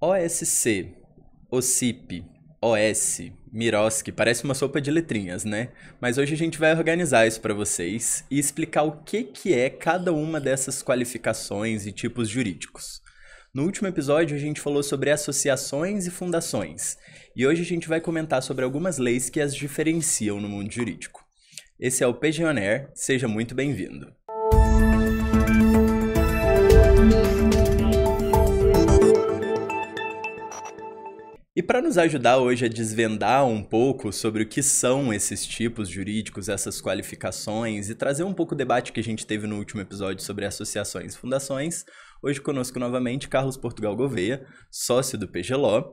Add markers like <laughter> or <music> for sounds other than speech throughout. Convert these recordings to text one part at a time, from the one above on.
OSC, OSIP, OS, Miroski, parece uma sopa de letrinhas, né? Mas hoje a gente vai organizar isso para vocês e explicar o que, que é cada uma dessas qualificações e tipos jurídicos. No último episódio a gente falou sobre associações e fundações, e hoje a gente vai comentar sobre algumas leis que as diferenciam no mundo jurídico. Esse é o PGONER, seja muito bem-vindo. E para nos ajudar hoje a desvendar um pouco sobre o que são esses tipos jurídicos, essas qualificações e trazer um pouco o debate que a gente teve no último episódio sobre associações e fundações, hoje conosco novamente Carlos Portugal Gouveia, sócio do PGLO,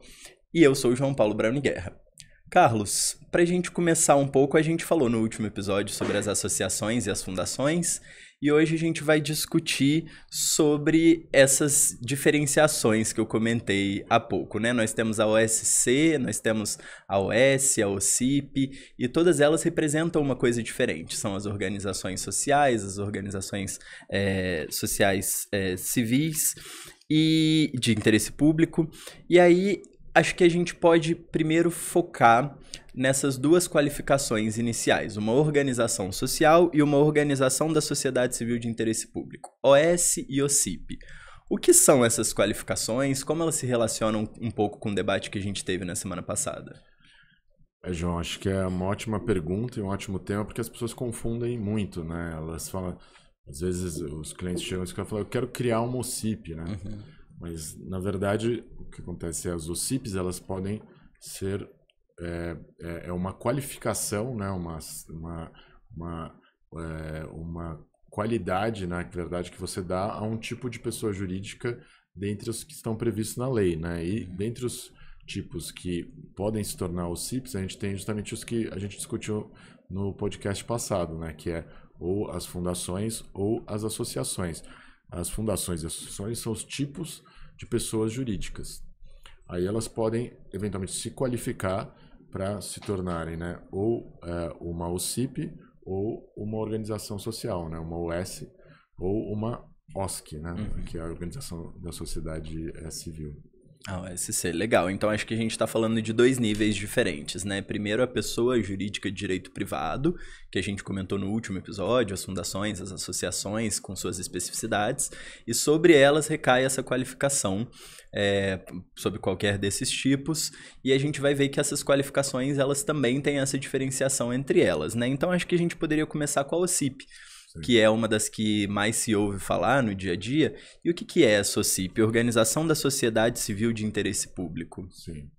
e eu sou o João Paulo Brown Guerra. Carlos, para a gente começar um pouco, a gente falou no último episódio sobre as associações e as fundações, e hoje a gente vai discutir sobre essas diferenciações que eu comentei há pouco, né? Nós temos a OSC, nós temos a OS, a OCIP, e todas elas representam uma coisa diferente. São as organizações sociais, as organizações é, sociais é, civis e de interesse público. E aí acho que a gente pode primeiro focar nessas duas qualificações iniciais, uma organização social e uma organização da sociedade civil de interesse público, OS e OCIP. O que são essas qualificações? Como elas se relacionam um pouco com o debate que a gente teve na semana passada? É, João, acho que é uma ótima pergunta e um ótimo tema, porque as pessoas confundem muito, né? Elas falam, às vezes os clientes chegam e falam, eu quero criar uma OCIP, né? Uhum. Mas, na verdade, o que acontece é as OCIPs, elas podem ser... É, é, é uma qualificação, né? uma, uma, uma, é, uma qualidade, né, na né? verdade, que você dá a um tipo de pessoa jurídica dentre os que estão previstos na lei. Né? E uhum. dentre os tipos que podem se tornar OCIPs, a gente tem justamente os que a gente discutiu no podcast passado, né? que é ou as fundações ou as associações. As fundações e associações são os tipos de pessoas jurídicas. Aí elas podem, eventualmente, se qualificar para se tornarem né, ou é, uma OCIP ou uma organização social, né, uma OS ou uma OSC, né, uhum. que é a Organização da Sociedade eh, Civil. Ah, o SC, legal. Então acho que a gente está falando de dois níveis diferentes, né? Primeiro, a pessoa jurídica de direito privado, que a gente comentou no último episódio, as fundações, as associações, com suas especificidades, e sobre elas recai essa qualificação é, sobre qualquer desses tipos, e a gente vai ver que essas qualificações elas também têm essa diferenciação entre elas, né? Então acho que a gente poderia começar com a OCIP que é uma das que mais se ouve falar no dia a dia. E o que, que é a SOCIP? Organização da Sociedade Civil de Interesse Público. Sim.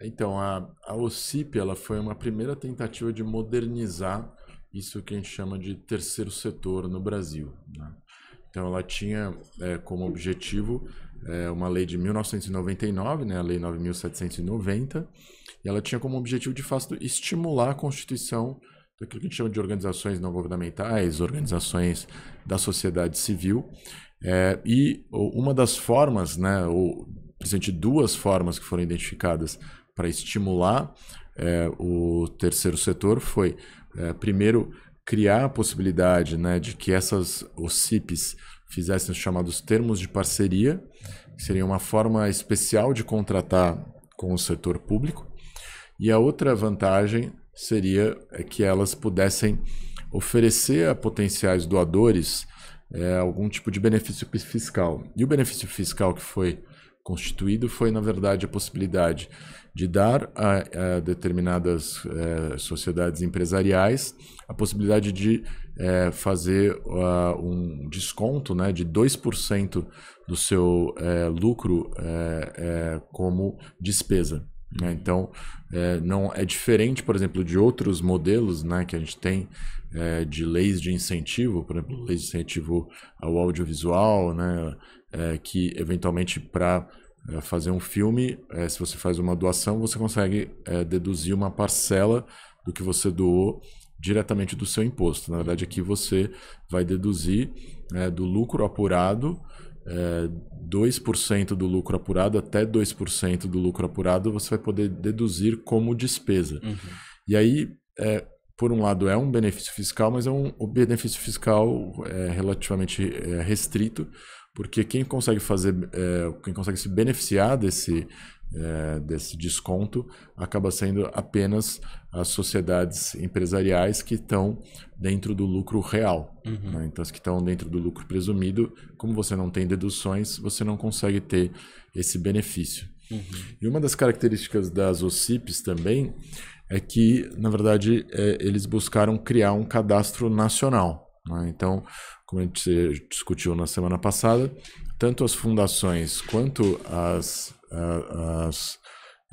Então, a, a OCIP ela foi uma primeira tentativa de modernizar isso que a gente chama de terceiro setor no Brasil. Né? Então, ela tinha é, como objetivo é, uma lei de 1999, né, a Lei 9.790, e ela tinha como objetivo, de fato, estimular a constituição daquilo que a gente chama de organizações não governamentais, organizações da sociedade civil. É, e uma das formas, né, ou presente duas formas que foram identificadas para estimular é, o terceiro setor foi, é, primeiro, criar a possibilidade né, de que essas OCPs fizessem os chamados termos de parceria, que seria uma forma especial de contratar com o setor público. E a outra vantagem seria é que elas pudessem oferecer a potenciais doadores é, algum tipo de benefício fiscal. E o benefício fiscal que foi constituído foi, na verdade, a possibilidade de dar a, a determinadas é, sociedades empresariais a possibilidade de é, fazer uh, um desconto né, de 2% do seu é, lucro é, é, como despesa. Né? Então, é, não é diferente, por exemplo, de outros modelos né, que a gente tem é, de leis de incentivo, por exemplo, leis de incentivo ao audiovisual, né, é, que eventualmente para é, fazer um filme, é, se você faz uma doação, você consegue é, deduzir uma parcela do que você doou diretamente do seu imposto. Na verdade, aqui você vai deduzir né, do lucro apurado é, 2% do lucro apurado até 2% do lucro apurado você vai poder deduzir como despesa. Uhum. E aí, é, por um lado, é um benefício fiscal, mas é um, o benefício fiscal é, relativamente é, restrito, porque quem consegue fazer, é, quem consegue se beneficiar desse é, desse desconto acaba sendo apenas as sociedades empresariais que estão dentro do lucro real. Uhum. Né? Então, as que estão dentro do lucro presumido, como você não tem deduções, você não consegue ter esse benefício. Uhum. E uma das características das OCIPs também é que, na verdade, é, eles buscaram criar um cadastro nacional. Né? Então, como a gente discutiu na semana passada, tanto as fundações quanto as as,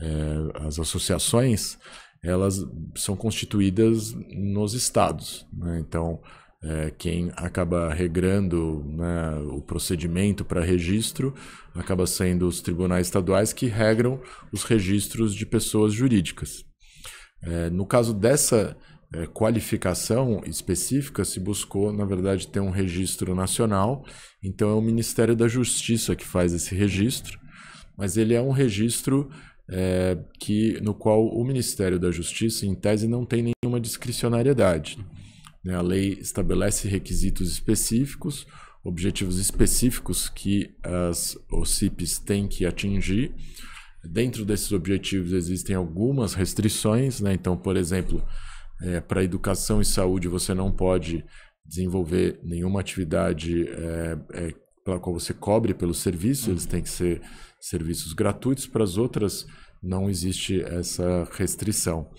é, as associações elas são constituídas nos estados. Né? Então, é, quem acaba regrando né, o procedimento para registro acaba sendo os tribunais estaduais que regram os registros de pessoas jurídicas. É, no caso dessa é, qualificação específica, se buscou, na verdade, ter um registro nacional. Então, é o Ministério da Justiça que faz esse registro mas ele é um registro é, que, no qual o Ministério da Justiça, em tese, não tem nenhuma discricionariedade. Né? A lei estabelece requisitos específicos, objetivos específicos que as OCPs têm que atingir. Dentro desses objetivos existem algumas restrições, né? então, por exemplo, é, para educação e saúde você não pode desenvolver nenhuma atividade é, é pela qual você cobre pelo serviço, uhum. eles têm que ser serviços gratuitos, para as outras não existe essa restrição.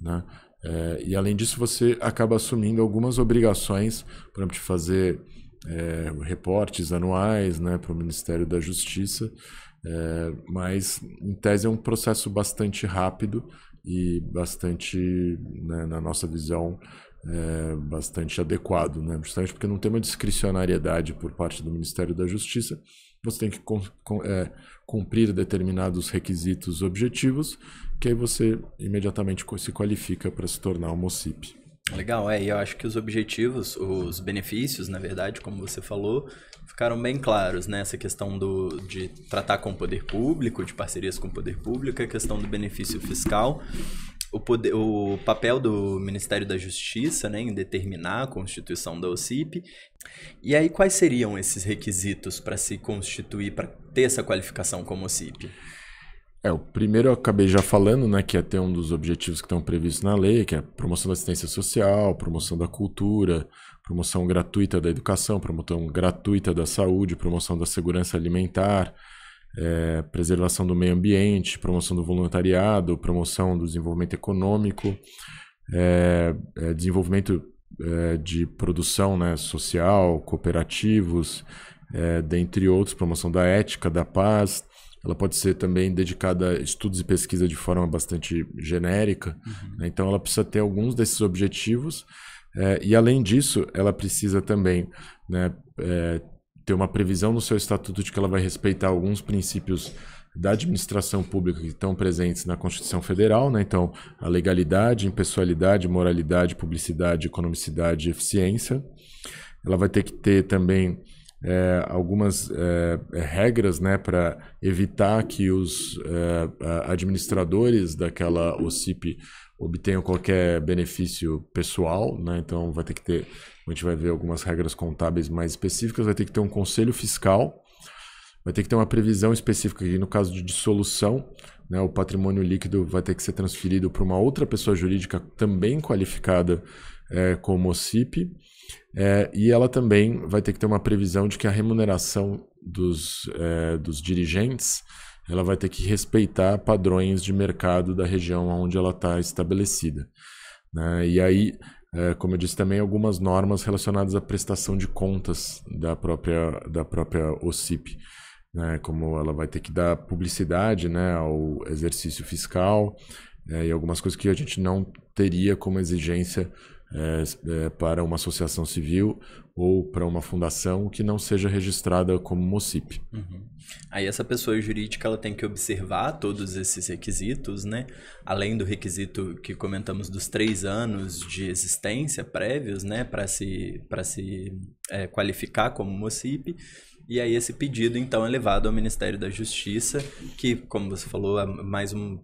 Né? É, e além disso, você acaba assumindo algumas obrigações, por exemplo, de fazer é, reportes anuais né, para o Ministério da Justiça, é, mas em tese é um processo bastante rápido e bastante, né, na nossa visão, é, bastante adequado, né? justamente porque não tem uma discricionariedade por parte do Ministério da Justiça você tem que é, cumprir determinados requisitos objetivos, que aí você imediatamente se qualifica para se tornar um OCIP. Legal, é, e eu acho que os objetivos, os benefícios, na verdade, como você falou, ficaram bem claros, né? Essa questão do, de tratar com o poder público, de parcerias com o poder público, a questão do benefício fiscal o, poder, o papel do Ministério da Justiça né, em determinar a constituição da OCIP. E aí, quais seriam esses requisitos para se constituir, para ter essa qualificação como OCIP? É, o primeiro eu acabei já falando, né, que é ter um dos objetivos que estão previstos na lei, que é promoção da assistência social, promoção da cultura, promoção gratuita da educação, promoção gratuita da saúde, promoção da segurança alimentar, é, preservação do meio ambiente, promoção do voluntariado, promoção do desenvolvimento econômico, é, é, desenvolvimento é, de produção né, social, cooperativos, é, dentre outros, promoção da ética, da paz. Ela pode ser também dedicada a estudos e pesquisa de forma bastante genérica. Uhum. Né? Então, ela precisa ter alguns desses objetivos. É, e, além disso, ela precisa também né, ter uma previsão no seu estatuto de que ela vai respeitar alguns princípios da administração pública que estão presentes na Constituição Federal, né? então a legalidade, impessoalidade, moralidade, publicidade, economicidade e eficiência. Ela vai ter que ter também é, algumas é, é regras né, para evitar que os é, administradores daquela OCP obtenham qualquer benefício pessoal, né? então vai ter que ter a gente vai ver algumas regras contábeis mais específicas, vai ter que ter um conselho fiscal, vai ter que ter uma previsão específica aqui no caso de dissolução, né, o patrimônio líquido vai ter que ser transferido para uma outra pessoa jurídica também qualificada é, como OCIP, é, e ela também vai ter que ter uma previsão de que a remuneração dos, é, dos dirigentes ela vai ter que respeitar padrões de mercado da região onde ela está estabelecida. Né? E aí é, como eu disse também, algumas normas relacionadas à prestação de contas da própria, da própria OCIP. Né? Como ela vai ter que dar publicidade né, ao exercício fiscal é, e algumas coisas que a gente não teria como exigência é, é, para uma associação civil ou para uma fundação que não seja registrada como MOCIP. Uhum. Aí essa pessoa jurídica ela tem que observar todos esses requisitos, né? Além do requisito que comentamos dos três anos de existência prévios, né, para se para se é, qualificar como MOCIP. E aí esse pedido então é levado ao Ministério da Justiça, que como você falou, é mais um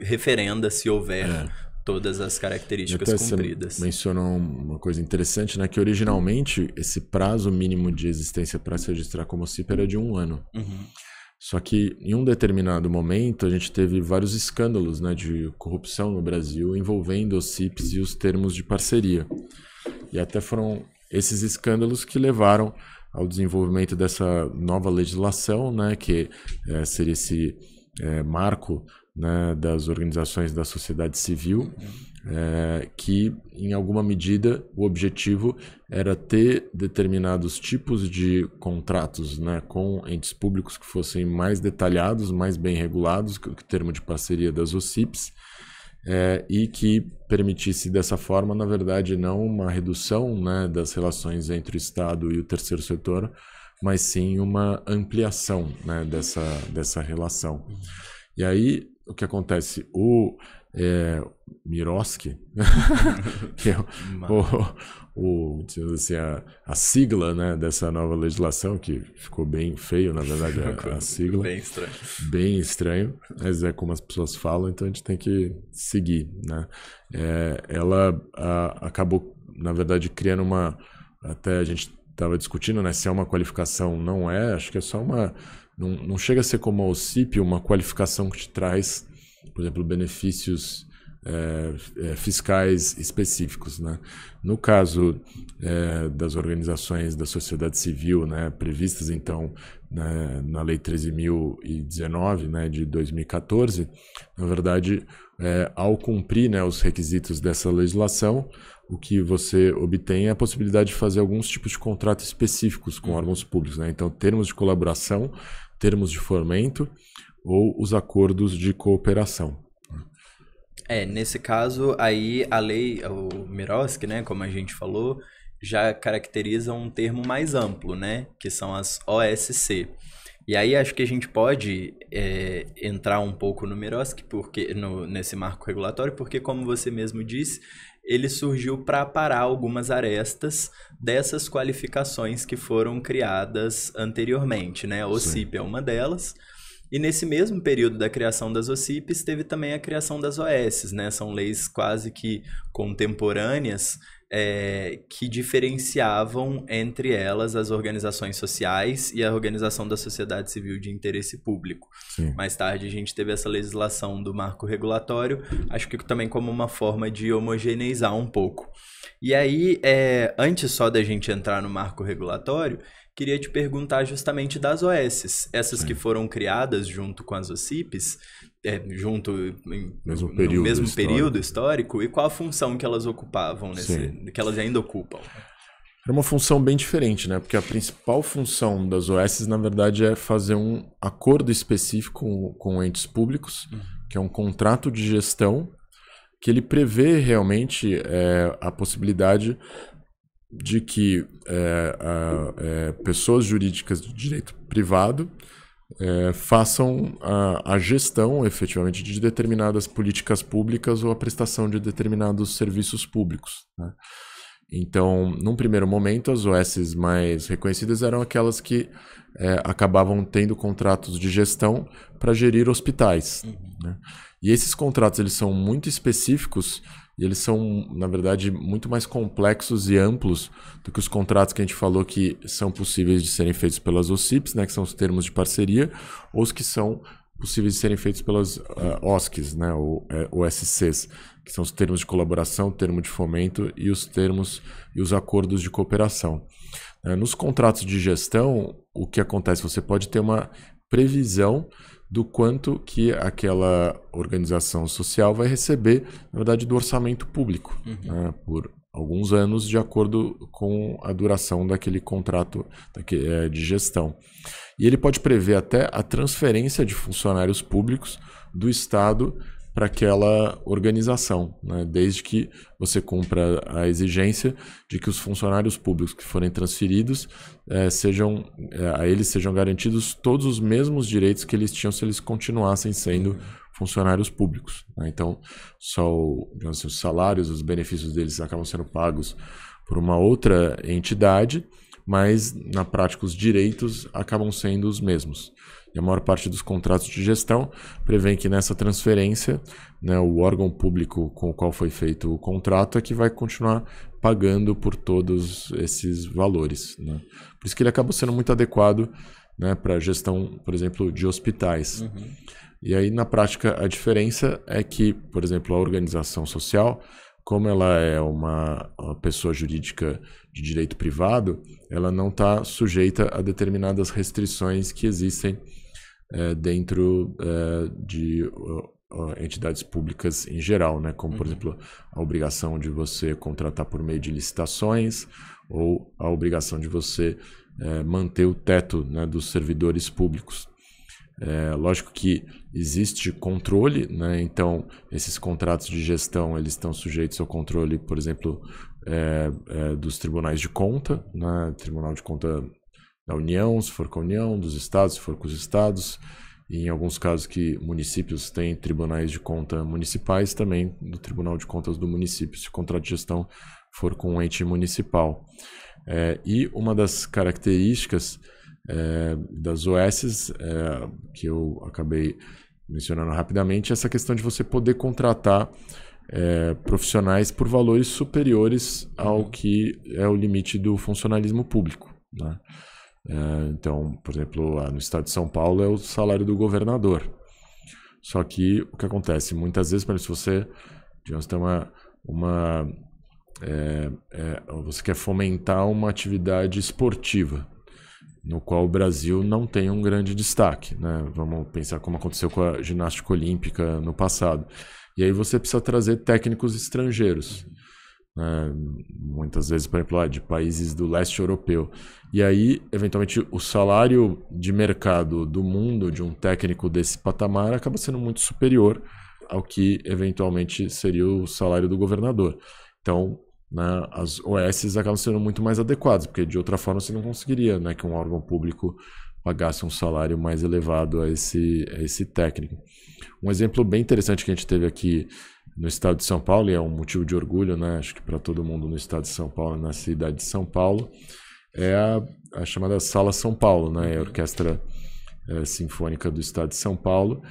referenda se houver é todas as características cumpridas. Você mencionou uma coisa interessante, né? Que originalmente esse prazo mínimo de existência para se registrar como CIP era de um ano. Uhum. Só que em um determinado momento a gente teve vários escândalos né, de corrupção no Brasil envolvendo os CIPs e os termos de parceria. E até foram esses escândalos que levaram ao desenvolvimento dessa nova legislação, né, que é, seria esse é, marco né, das organizações da sociedade civil, uhum. é, que em alguma medida o objetivo era ter determinados tipos de contratos né, com entes públicos que fossem mais detalhados, mais bem regulados, que o termo de parceria das OCIPs, é, e que permitisse dessa forma, na verdade, não uma redução né, das relações entre o Estado e o terceiro setor, mas sim uma ampliação né, dessa, dessa relação. Uhum. E aí, o que acontece? O é, Miroski, <laughs> que é o, o, assim, a, a, sigla né, dessa nova legislação, que ficou bem feio, na verdade, a, a sigla. bem estranho. Bem estranho, mas é como as pessoas falam, então a gente tem que seguir. Né? É, ela a, acabou, na verdade, criando uma. Até a gente estava discutindo né, se é uma qualificação, não é, acho que é só uma não, não chega a ser como o CIP, uma qualificação que te traz, por exemplo, benefícios é, é, fiscais específicos. Né? No caso é, das organizações da sociedade civil, né, previstas então na, né, na Lei 13.019 né, de 2014, na verdade, ao cumprir né, os requisitos dessa legislação, o que você obtém é a possibilidade de fazer alguns tipos de contratos específicos com uhum. órgãos públicos. Né? Então, termos de colaboração termos de fomento ou os acordos de cooperação. É, nesse caso, aí a lei, o Miroski, né, como a gente falou, já caracteriza um termo mais amplo, né, que são as OSC. E aí acho que a gente pode é, entrar um pouco no Miroski, porque no, nesse marco regulatório, porque como você mesmo disse, ele surgiu para parar algumas arestas dessas qualificações que foram criadas anteriormente, né? A OCIP é uma delas. E nesse mesmo período da criação das OCIPs, teve também a criação das OS, né? São leis quase que contemporâneas é, que diferenciavam entre elas as organizações sociais e a organização da sociedade civil de interesse público. Sim. Mais tarde a gente teve essa legislação do marco regulatório, acho que também como uma forma de homogeneizar um pouco. E aí, é, antes só da gente entrar no marco regulatório, queria te perguntar justamente das OSs, essas Sim. que foram criadas junto com as OCPs é, junto em, mesmo período no mesmo histórico. período histórico e qual a função que elas ocupavam, nesse, que elas ainda ocupam? Era uma função bem diferente, né? Porque a principal função das OS, na verdade, é fazer um acordo específico com, com entes públicos, uhum. que é um contrato de gestão, que ele prevê realmente é, a possibilidade de que é, a, é, pessoas jurídicas de direito privado é, façam a, a, gestão efetivamente de determinadas políticas públicas ou a prestação de determinados serviços públicos. Né? Então, num primeiro momento, as OSs mais reconhecidas eram aquelas que é, acabavam tendo contratos de gestão para gerir hospitais. Uhum. Né? E esses contratos eles são muito específicos e eles são, na verdade, muito mais complexos e amplos do que os contratos que a gente falou que são possíveis de serem feitos pelas OCIPs, né, que são os termos de parceria, ou os que são possíveis de serem feitos pelas uh, eh, OSCs, né, ou eh, OSCs, que são os termos de colaboração, termo de fomento e os termos e os acordos de cooperação. Uh, nos contratos de gestão, o que acontece? Você pode ter uma previsão do quanto que aquela organização social vai receber, na verdade, do orçamento público, uhum. né, por alguns anos, de acordo com a duração daquele contrato é, de gestão. E ele pode prever até a transferência de funcionários públicos do Estado para aquela organização, né? desde que você cumpra a exigência de que os funcionários públicos que forem transferidos eh, sejam eh, a eles sejam garantidos todos os mesmos direitos que eles tinham se eles continuassem sendo funcionários públicos. Né? Então, só o, assim, os salários, os benefícios deles acabam sendo pagos por uma outra entidade, mas na prática os direitos acabam sendo os mesmos a maior parte dos contratos de gestão prevê que nessa transferência, né, o órgão público com o qual foi feito o contrato é que vai continuar pagando por todos esses valores. Né? Por isso que ele acaba sendo muito adequado né, para gestão, por exemplo, de hospitais. Uhum. E aí, na prática, a diferença é que, por exemplo, a organização social, como ela é uma, uma pessoa jurídica de direito privado, ela não está sujeita a determinadas restrições que existem é, dentro é, de entidades públicas em geral, né? como, por uhum. exemplo, a obrigação de você contratar por meio de licitações ou a obrigação de você é, manter o teto né, dos servidores públicos. É, lógico que existe controle, né? então esses contratos de gestão eles estão sujeitos ao controle, por exemplo, é, é dos tribunais de conta, né? Tribunal de Conta da União, se for com a União, dos estados, se for com os estados, e em alguns casos que municípios têm tribunais de conta municipais, também do Tribunal de Contas do município, se o contrato de gestão for com um ente municipal. É, e uma das características é, das OEs é, que eu acabei mencionando rapidamente, é essa questão de você poder contratar é, profissionais por valores superiores ao que é o limite do funcionalismo público. Né? Ah, então, por exemplo, lá no estado de São Paulo é o salário do governador. Só que o que acontece muitas vezes, para se você, digamos, tem uma, uma é, é, você quer fomentar uma atividade esportiva, no qual o Brasil não tem um grande destaque. Né? Vamos pensar como aconteceu com a ginástica olímpica no passado. E aí você precisa trazer técnicos estrangeiros né? muitas vezes, por exemplo, de países do leste europeu. E aí, eventualmente, o salário de mercado do mundo de um técnico desse patamar acaba sendo muito superior ao que eventualmente seria o salário do governador. Então, né, as OSs acabam sendo muito mais adequadas, porque de outra forma você não conseguiria né, que um órgão público pagasse um salário mais elevado a esse, a esse técnico. Um exemplo bem interessante que a gente teve aqui no estado de São Paulo, e é um motivo de orgulho, né? Acho que para todo mundo no estado de São Paulo, na cidade de São Paulo, é a, a chamada Sala São Paulo, né? É a Orquestra é, Sinfônica do Estado de São Paulo,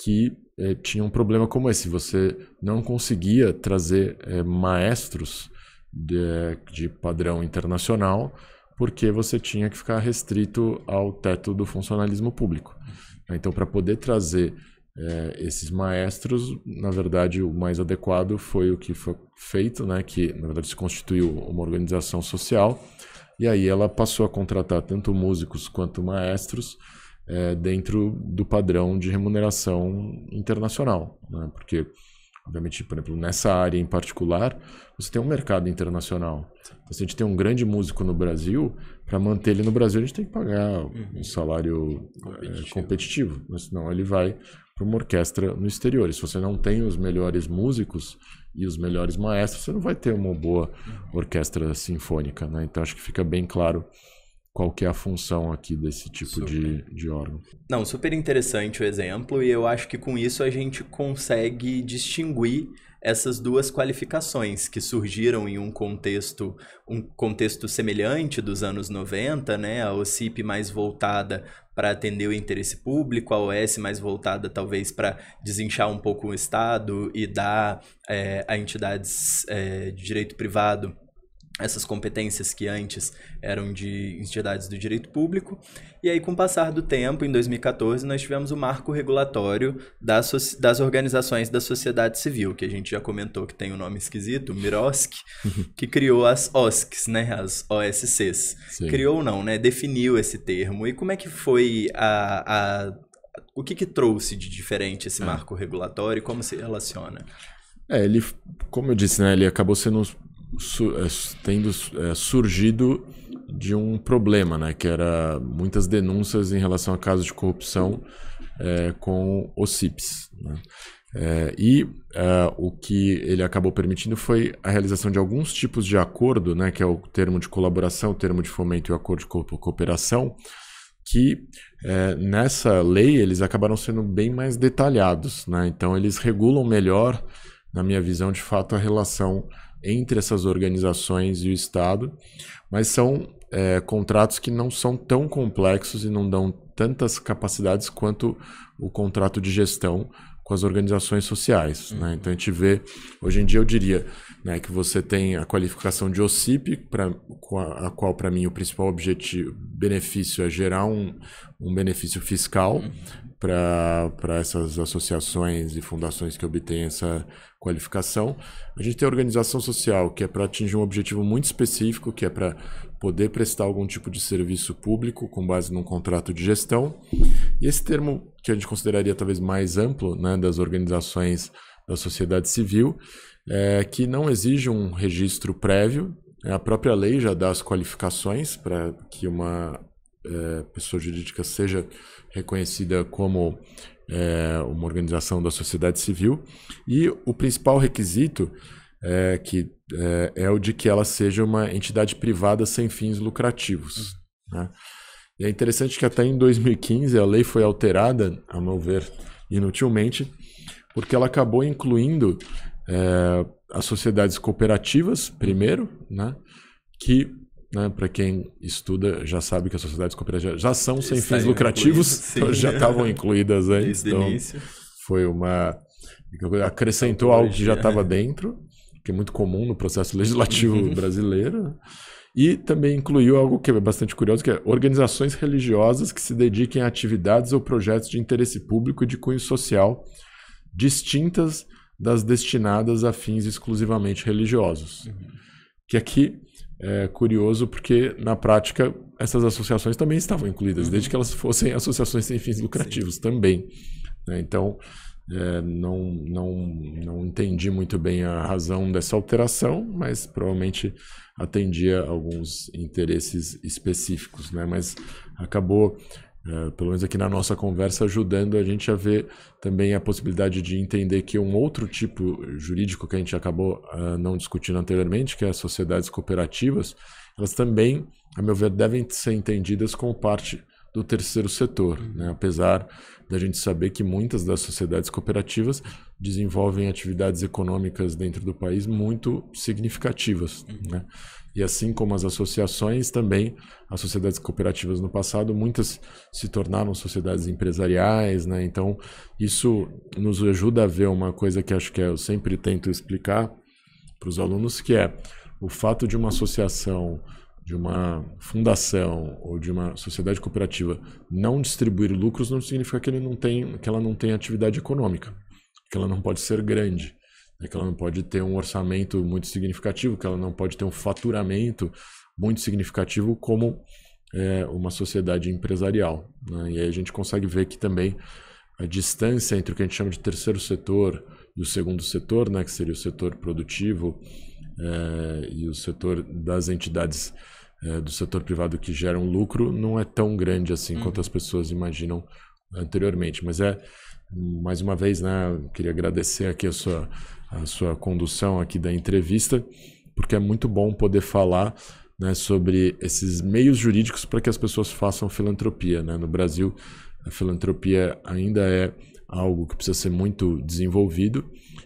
que é, tinha um problema como esse. Você não conseguia trazer é, maestros de, de padrão internacional, porque você tinha que ficar restrito ao teto do funcionalismo público. Então, para poder trazer é, esses maestros, na verdade, o mais adequado foi o que foi feito, né, que na verdade se constituiu uma organização social, e aí ela passou a contratar tanto músicos quanto maestros é, dentro do padrão de remuneração internacional, né, porque obviamente, por exemplo, nessa área em particular, você tem um mercado internacional. Então, se a gente tem um grande músico no Brasil, para manter ele no Brasil, a gente tem que pagar uhum. um salário competitivo, é, competitivo mas né? senão ele vai para uma orquestra no exterior. E se você não tem os melhores músicos e os melhores maestros, você não vai ter uma boa orquestra sinfônica. Né? Então acho que fica bem claro qual que é a função aqui desse tipo de, de órgão. Não, super interessante o exemplo, e eu acho que com isso a gente consegue distinguir essas duas qualificações que surgiram em um contexto, um contexto semelhante dos anos 90, né? A OCIP mais voltada para atender o interesse público, a OS mais voltada talvez para desinchar um pouco o Estado e dar é, a entidades é, de direito privado essas competências que antes eram de entidades do direito público. E aí, com o passar do tempo, em 2014, nós tivemos o marco regulatório das, so das organizações da sociedade civil, que a gente já comentou que tem um nome esquisito, Mirosc, uhum. que criou as OSCs, né? As OSCs. Sim. Criou não, né? Definiu esse termo. E como é que foi a. a o que, que trouxe de diferente esse é. marco regulatório e como se relaciona? É, ele, como eu disse, né, ele acabou sendo é, tendo é, surgido de um problema, né, que era muitas denúncias em relação a casos de corrupção é, com os CIPs. Né? É, e é, o que ele acabou permitindo foi a realização de alguns tipos de acordo, né, que é o termo de colaboração, o termo de fomento e o acordo de co cooperação, que é, nessa lei eles acabaram sendo bem mais detalhados. Né? Então, eles regulam melhor, na minha visão, de fato, a relação entre essas organizações e o Estado, mas são é, contratos que não são tão complexos e não dão tantas capacidades quanto o contrato de gestão com as organizações sociais. Né? Uhum. Né? Então a gente vê, hoje em dia eu diria né, que você tem a qualificação de OCIP, pra, a qual para mim o principal objetivo, benefício é gerar um, um benefício fiscal, uhum para essas associações e fundações que obtêm essa qualificação. A gente tem a organização social, que é para atingir um objetivo muito específico, que é para poder prestar algum tipo de serviço público com base num contrato de gestão. E esse termo, que a gente consideraria talvez mais amplo, né, das organizações da sociedade civil, é, que não exige um registro prévio, a própria lei já dá as qualificações para que uma é, pessoa jurídica seja reconhecida como é, uma organização da sociedade civil. E o principal requisito é, que, é, é, o de que ela seja uma entidade privada sem fins lucrativos. Uhum. Né? E é interessante que até em 2015 a lei foi alterada, a meu ver, inutilmente, porque ela acabou incluindo é, as sociedades cooperativas, primeiro, né, que né? Para quem estuda, já sabe que as sociedades cooperativas já são sem Está fins lucrativos, então <laughs> já estavam incluídas aí. Desde então, início. foi uma. acrescentou algo que já estava dentro, que é muito comum no processo legislativo uhum. brasileiro. E também incluiu algo que é bastante curioso, que é organizações religiosas que se dediquem a atividades ou projetos de interesse público e de cunho social distintas das destinadas a fins exclusivamente religiosos. Uhum. Que aqui é, curioso porque, na prática, essas associações também estavam incluídas, desde que elas fossem associações sem fins lucrativos Sim. também. Né? Então, é, não, não, não entendi muito bem a razão dessa alteração, mas provavelmente atendia alguns interesses específicos, né? mas acabou é, pelo menos aqui na nossa conversa, ajudando a gente a ver também a possibilidade de entender que um outro tipo jurídico que a gente acabou uh, não discutindo anteriormente, que é as sociedades cooperativas, elas também, a meu ver, devem ser entendidas como parte do terceiro setor, né? apesar da gente saber que muitas das sociedades cooperativas desenvolvem atividades econômicas dentro do país muito significativas. Uhum. Né? E assim como as associações, também as sociedades cooperativas no passado, muitas se tornaram sociedades empresariais. Né? Então, isso nos ajuda a ver uma coisa que acho que eu sempre tento explicar para os alunos, que é o fato de uma associação, de uma fundação ou de uma sociedade cooperativa não distribuir lucros não significa que, ele não tem, que ela não tem atividade econômica que ela não pode ser grande, né? que ela não pode ter um orçamento muito significativo, que ela não pode ter um faturamento muito significativo como é, uma sociedade empresarial. Né? E aí a gente consegue ver que também a distância entre o que a gente chama de terceiro setor e o segundo setor, né, que seria o setor produtivo é, e o setor das entidades é, do setor privado que geram lucro, não é tão grande assim uhum. quanto as pessoas imaginam anteriormente. Mas é mais uma vez, né, queria agradecer aqui a sua, a sua condução aqui da entrevista, porque é muito bom poder falar né, sobre esses meios jurídicos para que as pessoas façam filantropia. Né? No Brasil, a filantropia ainda é algo que precisa ser muito desenvolvido,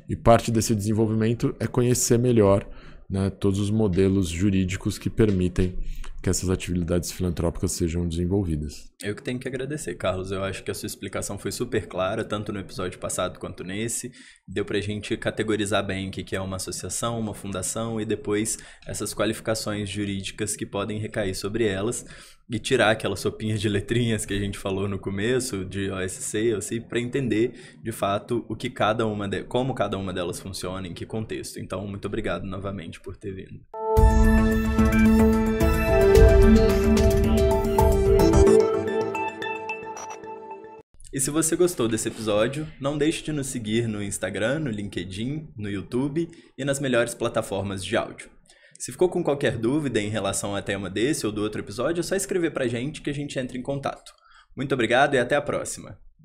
e parte desse desenvolvimento é conhecer melhor né, todos os modelos jurídicos que permitem que essas atividades filantrópicas sejam desenvolvidas. Eu que tenho que agradecer, Carlos. Eu acho que a sua explicação foi super clara, tanto no episódio passado quanto nesse. Deu para a gente categorizar bem o que é uma associação, uma fundação e depois essas qualificações jurídicas que podem recair sobre elas e tirar aquela sopinha de letrinhas que a gente falou no começo de OSC, OSC, para entender de fato o que cada uma de, como cada uma delas funciona, em que contexto. Então, muito obrigado novamente por ter vindo. E se você gostou desse episódio, não deixe de nos seguir no Instagram, no LinkedIn, no YouTube e nas melhores plataformas de áudio. Se ficou com qualquer dúvida em relação a tema desse ou do outro episódio, é só escrever pra gente que a gente entra em contato. Muito obrigado e até a próxima!